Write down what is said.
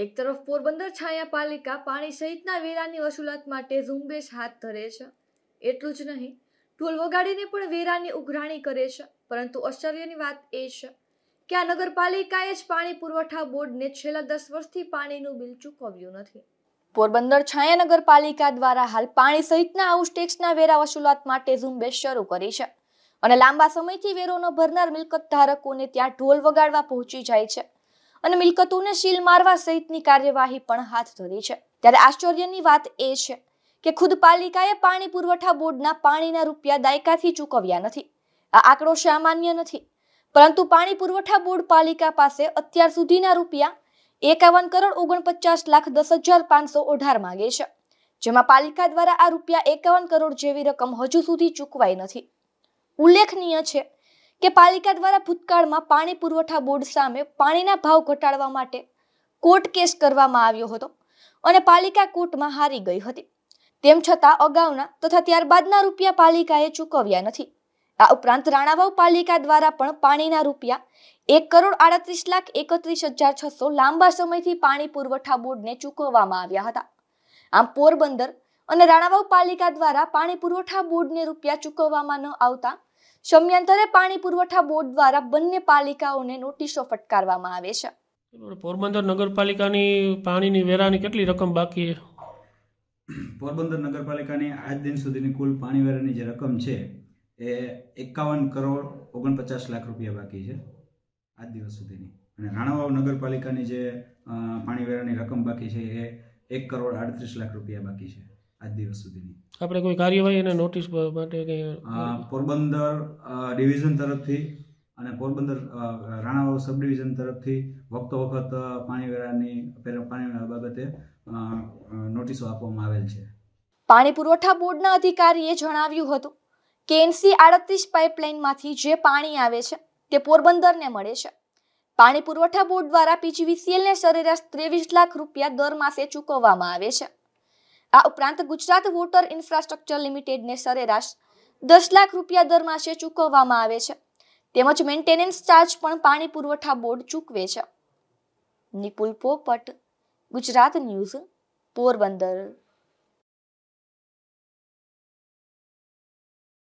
એક તરફ પોરબંદર છાયા પાલિકા પાણી સહિતના વેરાની વસૂલાત માટે ઝુંબેશ હાથ ધરે છે એટલું જ નહીં ઢોલ વગાડીને પણ વેરાની ઉઘરાણી કરે છે પરંતુ આશ્ચર્યની વાત એ છે કે આ નગરપાલિકાએ જ પાણી પુરવઠા બોર્ડને છેલ્લા દસ વર્ષથી પાણીનું બિલ ચૂકવ્યું નથી પોરબંદર છાયા નગરપાલિકા દ્વારા હાલ પાણી સહિતના હાઉસ ટેક્સના વેરા વસૂલાત માટે ઝુંબેશ શરૂ કરી છે અને લાંબા સમયથી વેરોનો ભરનાર મિલકત ધારકોને ત્યાં ઢોલ વગાડવા પહોંચી જાય છે અને મિલકતોને શીલ મારવા સહિતની કાર્યવાહી પણ હાથ ધરી છે ત્યારે આશ્ચર્યની વાત એ છે કે ખુદ પાલિકાએ પાણી પુરવઠા બોર્ડના પાણીના રૂપિયા દાયકાથી ચૂકવ્યા નથી આ આંકડો સામાન્ય નથી પરંતુ પાણી પુરવઠા બોર્ડ પાલિકા પાસે અત્યાર સુધીના રૂપિયા એકાવન કરોડ ઓગણપચાસ લાખ દસ હજાર પાંચસો અઢાર માગે છે જેમાં પાલિકા દ્વારા આ રૂપિયા એકાવન કરોડ જેવી રકમ હજુ સુધી ચૂકવાઈ નથી ઉલ્લેખનીય છે કે પાલિકા દ્વારા ભૂતકાળમાં પાણી પુરવઠા બોર્ડ સામે પાણીના ભાવ ઘટાડવા માટે કોર્ટ કેસ કરવામાં આવ્યો હતો અને પાલિકા કોર્ટમાં હારી ગઈ હતી તેમ છતાં અગાઉના તથા ત્યારબાદના રૂપિયા પાલિકાએ ચૂકવ્યા નથી આ ઉપરાંત રાણાવાવ પાલિકા દ્વારા પણ પાણીના રૂપિયા એક કરોડ આડત્રીસ લાખ એકત્રીસ હજાર છસો લાંબા સમયથી પાણી પુરવઠા બોર્ડને ચૂકવવામાં આવ્યા હતા આમ પોરબંદર અને રાણાવાવ પાલિકા દ્વારા પાણી પુરવઠા બોર્ડને રૂપિયા ચૂકવવામાં ન આવતા સમયાંતરે પાણી પુરવઠા બોર્ડ દ્વારા બંને પાલિકાઓને નોટિસો ફટકારવામાં આવે છે પોરબંદર નગરપાલિકાની પાણીની વેરાની કેટલી રકમ બાકી છે પોરબંદર નગરપાલિકાની આજ દિન સુધીની કુલ પાણી વેરાની જે રકમ છે એ એકાવન કરોડ ઓગણપચાસ લાખ રૂપિયા બાકી છે આજ દિવસ સુધીની અને રાણાવાવ નગરપાલિકાની જે પાણી વેરાની રકમ બાકી છે એ એક કરોડ આડત્રીસ લાખ રૂપિયા બાકી છે આજ દિવસ સુધીની આપણે કોઈ કાર્યવાહી અને નોટિસ માટે કંઈ પોરબંદર ડિવિઝન તરફથી અને પોરબંદર રાણાવાવ સબ ડિવિઝન તરફથી વખતો વખત પાણીવેરાની પાણી બાબતે નોટિસો આપવામાં આવેલ છે પાણી પુરવઠા બોર્ડના અધિકારીએ જણાવ્યું હતું કે એનસી આડત્રીસ પાઇપલાઇનમાંથી જે પાણી આવે છે તે પોરબંદરને મળે છે પાણી પુરવઠા બોર્ડ દ્વારા પીજીવીસીએલને સરેરાશ ત્રેવીસ લાખ રૂપિયા દર માસે ચૂકવવામાં આવે છે આ ઉપરાંત ગુજરાત વોટર ઇન્ફ્રાસ્ટ્રક્ચર લિમિટેડને સરેરાશ દસ લાખ રૂપિયા દર માસે ચૂકવવામાં આવે છે તેમજ મેન્ટેનન્સ ચાર્જ પણ પાણી પુરવઠા બોર્ડ ચૂકવે છે નિપુલ પોપટ ગુજરાત ન્યૂઝ પોરબંદર